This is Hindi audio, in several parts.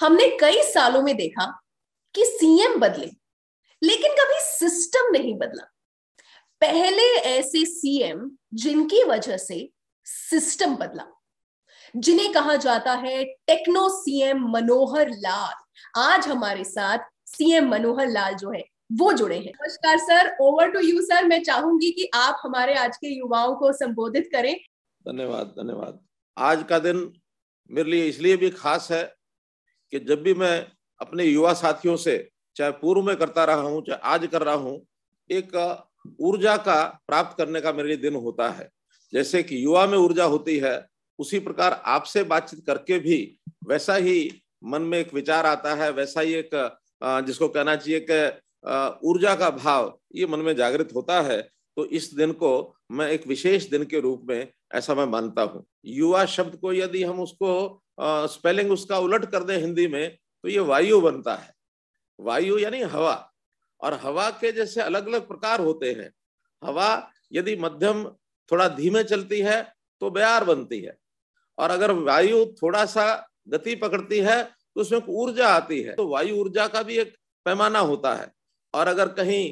हमने कई सालों में देखा कि सीएम बदले लेकिन कभी सिस्टम नहीं बदला पहले ऐसे सीएम जिनकी वजह से सिस्टम बदला जिन्हें कहा जाता है टेक्नो सीएम मनोहर लाल आज हमारे साथ सीएम मनोहर लाल जो है वो जुड़े हैं नमस्कार sir over to you sir मैं चाहूंगी कि आप हमारे आज के युवाओं को संबोधित करें धन्यवाद धन्यवाद आज का दिन मेरे लिए इसलिए भी खास है कि जब भी मैं अपने युवा साथियों से चाहे पूर्व में करता रहा हूँ चाहे आज कर रहा हूं एक ऊर्जा का प्राप्त करने का मेरे लिए दिन होता है जैसे कि युवा में ऊर्जा होती है उसी प्रकार आपसे बातचीत करके भी वैसा ही मन में एक विचार आता है वैसा ही एक जिसको कहना चाहिए कि ऊर्जा का भाव ये मन में जागृत होता है तो इस दिन को मैं एक विशेष दिन के रूप में ऐसा मैं मानता हूँ युवा शब्द को यदि हम उसको स्पेलिंग उसका उलट कर दे हिंदी में तो ये वायु बनता है वायु यानी हवा और हवा के जैसे अलग अलग प्रकार होते हैं हवा यदि मध्यम थोड़ा धीमे चलती है तो बयार बनती है और अगर वायु थोड़ा सा गति पकड़ती है तो उसमें ऊर्जा आती है तो वायु ऊर्जा का भी एक पैमाना होता है और अगर कहीं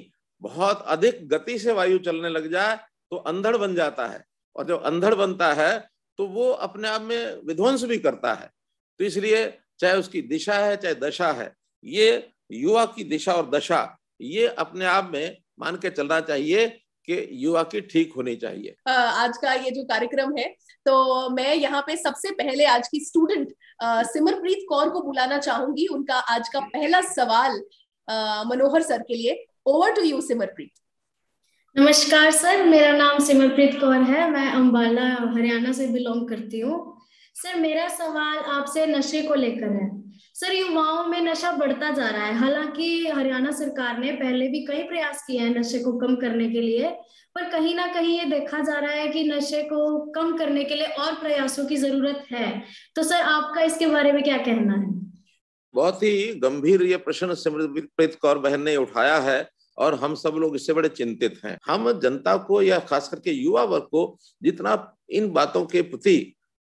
बहुत अधिक गति से वायु चलने लग जाए तो अंधड़ बन जाता है और जब अंधड़ बनता है तो वो अपने आप में विध्वंस भी करता है तो इसलिए चाहे उसकी दिशा है चाहे दशा है ये युवा की दिशा और दशा ये अपने आप में मान के चलना चाहिए कि युवा की ठीक होनी चाहिए आज का ये जो कार्यक्रम है तो मैं यहाँ पे सबसे पहले आज की स्टूडेंट सिमरप्रीत कौर को बुलाना चाहूंगी उनका आज का पहला सवाल मनोहर सर के लिए ओवर टू यू सिमरप्रीत नमस्कार सर मेरा नाम सिमरप्रीत कौर है मैं अम्बाला हरियाणा से बिलोंग करती हूँ सर मेरा सवाल आपसे नशे को लेकर है सर युवाओं में नशा बढ़ता जा रहा है हालांकि हरियाणा सरकार ने पहले भी कई प्रयास किए हैं नशे को कम करने के लिए पर कहीं ना कहीं ये देखा जा रहा है कि नशे को कम करने के लिए और प्रयासों की जरूरत है तो सर आपका इसके बारे में क्या कहना है बहुत ही गंभीर ये प्रश्न सिमरप्रीत कौर बहन ने उठाया है और हम सब लोग इससे बड़े चिंतित हैं हम जनता को या खास करके युवा वर्ग को जितना इन बातों के प्रति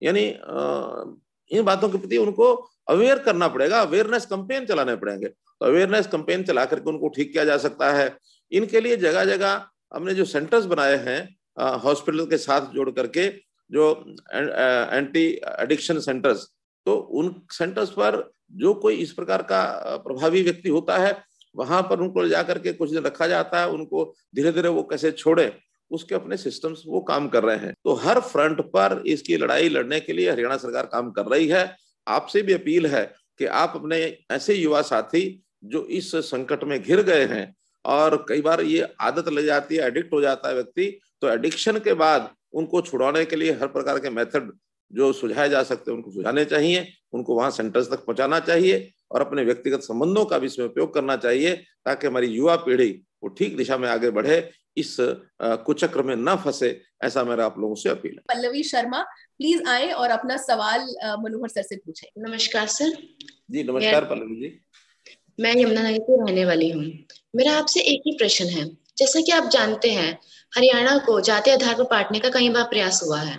यानी इन बातों के प्रति उनको अवेयर करना पड़ेगा अवेयरनेस कंपेन चलाने पड़ेंगे तो अवेयरनेस कंपेन चला करके उनको ठीक किया जा सकता है इनके लिए जगह जगह हमने जो सेंटर्स बनाए हैं हॉस्पिटल के साथ जोड़ करके जो एंटी एडिक्शन सेंटर्स तो उन सेंटर्स पर जो कोई इस प्रकार का प्रभावी व्यक्ति होता है वहां पर उनको जाकर के कुछ दिन रखा जाता है उनको धीरे धीरे वो कैसे छोड़े उसके अपने सिस्टम्स वो काम कर रहे हैं तो हर फ्रंट पर इसकी लड़ाई लड़ने के लिए हरियाणा सरकार काम कर रही है आपसे भी अपील है कि आप अपने ऐसे युवा साथी जो इस संकट में घिर गए हैं और कई बार ये आदत लग जाती है एडिक्ट हो जाता है व्यक्ति तो एडिक्शन के बाद उनको छुड़ाने के लिए हर प्रकार के मेथड जो सुझाए जा सकते हैं उनको सुझाने चाहिए उनको वहाँ सेंटर्स तक पहुँचाना चाहिए और अपने व्यक्तिगत संबंधों का भी इसमें उपयोग करना चाहिए ताकि हमारी युवा पीढ़ी वो ठीक दिशा में आगे बढ़े इस कुचक्र में न फंसे ऐसा मेरा आप लोगों से अपील है पल्लवी शर्मा प्लीज आए और अपना सवाल मनोहर सर से पूछे नमस्कार सर जी नमस्कार पल्लवी जी मैं यमुनानगर की रहने वाली हूँ मेरा आपसे एक ही प्रश्न है जैसा कि आप जानते हैं हरियाणा को जाति आधार पर पाटने का कई बार प्रयास हुआ है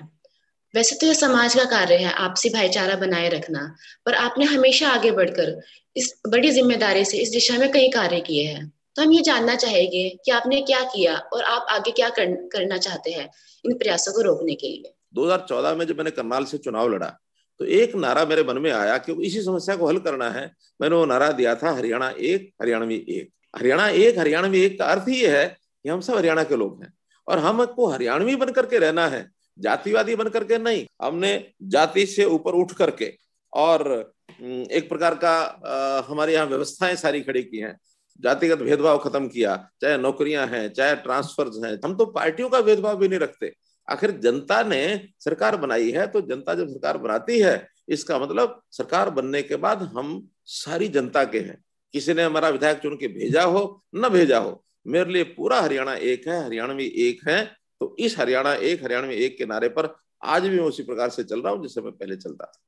वैसे तो यह समाज का कार्य है आपसी भाईचारा बनाए रखना पर आपने हमेशा आगे बढ़कर इस बड़ी जिम्मेदारी से इस दिशा में कई कार्य किए हैं तो हम ये जानना चाहेंगे कि आपने क्या किया और आप आगे क्या कर, करना चाहते हैं इन प्रयासों को रोकने के लिए 2014 में जब मैंने करनाल से चुनाव लड़ा तो एक नारा मेरे मन में आया क्योंकि इसी समस्या को हल करना है मैंने वो नारा दिया था हरियाणा एक हरियाणवी एक हरियाणा एक हरियाणवी एक का अर्थ ये है कि हम सब हरियाणा के लोग हैं और हमको हरियाणवी बन करके रहना है जातिवादी बन करके नहीं हमने जाति से ऊपर उठ करके और एक प्रकार का आ, हमारे यहाँ व्यवस्थाएं सारी खड़ी की हैं जातिगत भेदभाव खत्म किया चाहे नौकरियां हैं चाहे ट्रांसफर हैं हम तो पार्टियों का भेदभाव भी नहीं रखते आखिर जनता ने सरकार बनाई है तो जनता जब सरकार बनाती है इसका मतलब सरकार बनने के बाद हम सारी जनता के हैं किसी ने हमारा विधायक चुन के भेजा हो न भेजा हो मेरे लिए पूरा हरियाणा एक है हरियाणा भी एक है तो इस हरियाणा एक हरियाणा में एक किनारे पर आज भी मैं उसी प्रकार से चल रहा हूं जिससे मैं पहले चलता था